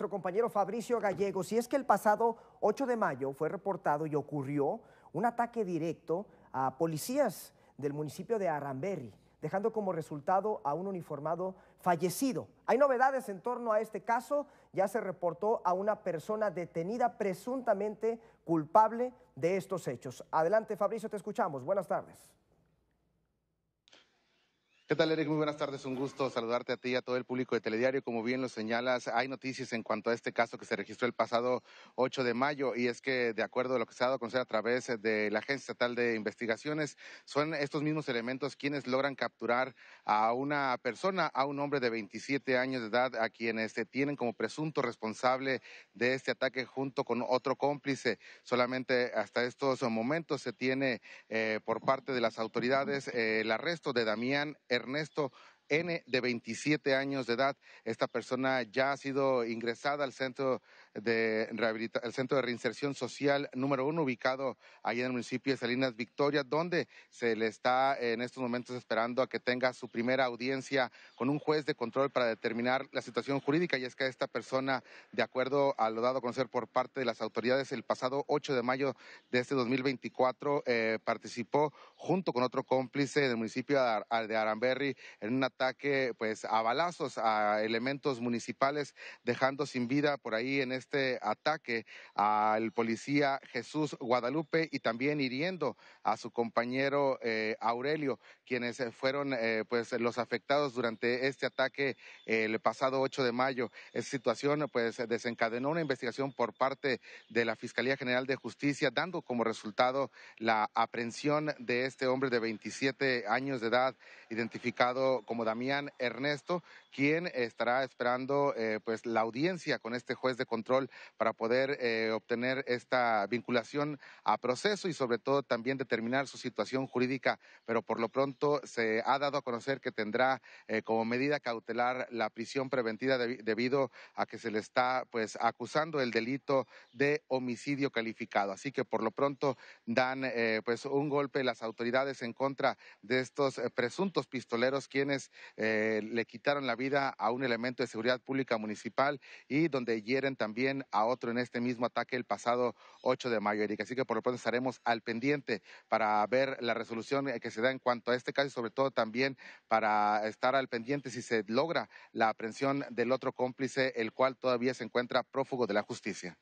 nuestro compañero Fabricio Gallego, si es que el pasado 8 de mayo fue reportado y ocurrió un ataque directo a policías del municipio de Arramberri, dejando como resultado a un uniformado fallecido. Hay novedades en torno a este caso, ya se reportó a una persona detenida presuntamente culpable de estos hechos. Adelante Fabricio, te escuchamos. Buenas tardes. ¿Qué tal, Eric? Muy buenas tardes. Un gusto saludarte a ti y a todo el público de Telediario. Como bien lo señalas, hay noticias en cuanto a este caso que se registró el pasado 8 de mayo y es que, de acuerdo a lo que se ha dado a conocer a través de la Agencia Estatal de Investigaciones, son estos mismos elementos quienes logran capturar a una persona, a un hombre de 27 años de edad, a quienes se tienen como presunto responsable de este ataque junto con otro cómplice. Solamente hasta estos momentos se tiene eh, por parte de las autoridades eh, el arresto de Damián Ernesto N, de 27 años de edad. Esta persona ya ha sido ingresada al centro de, el centro de reinserción social número uno, ubicado ahí en el municipio de Salinas Victoria, donde se le está en estos momentos esperando a que tenga su primera audiencia con un juez de control para determinar la situación jurídica. Y es que esta persona, de acuerdo a lo dado a conocer por parte de las autoridades el pasado 8 de mayo de este 2024, eh, participó junto con otro cómplice del municipio de Aramberri en una ataque pues a balazos a elementos municipales, dejando sin vida por ahí en este ataque al policía Jesús Guadalupe y también hiriendo a su compañero eh, Aurelio, quienes fueron eh, pues los afectados durante este ataque el pasado 8 de mayo. esa situación pues desencadenó una investigación por parte de la Fiscalía General de Justicia, dando como resultado la aprehensión de este hombre de 27 años de edad, identificado como Damián Ernesto, quien estará esperando eh, pues la audiencia con este juez de control para poder eh, obtener esta vinculación a proceso y sobre todo también determinar su situación jurídica. Pero por lo pronto se ha dado a conocer que tendrá eh, como medida cautelar la prisión preventiva debido a que se le está pues acusando el delito de homicidio calificado. Así que por lo pronto dan pues un golpe las autoridades en contra de estos presuntos pistoleros quienes eh, le quitaron la vida a un elemento de seguridad pública municipal y donde hieren también a otro en este mismo ataque el pasado 8 de mayo, Eric. Así que por lo pronto estaremos al pendiente para ver la resolución eh, que se da en cuanto a este caso y sobre todo también para estar al pendiente si se logra la aprehensión del otro cómplice, el cual todavía se encuentra prófugo de la justicia.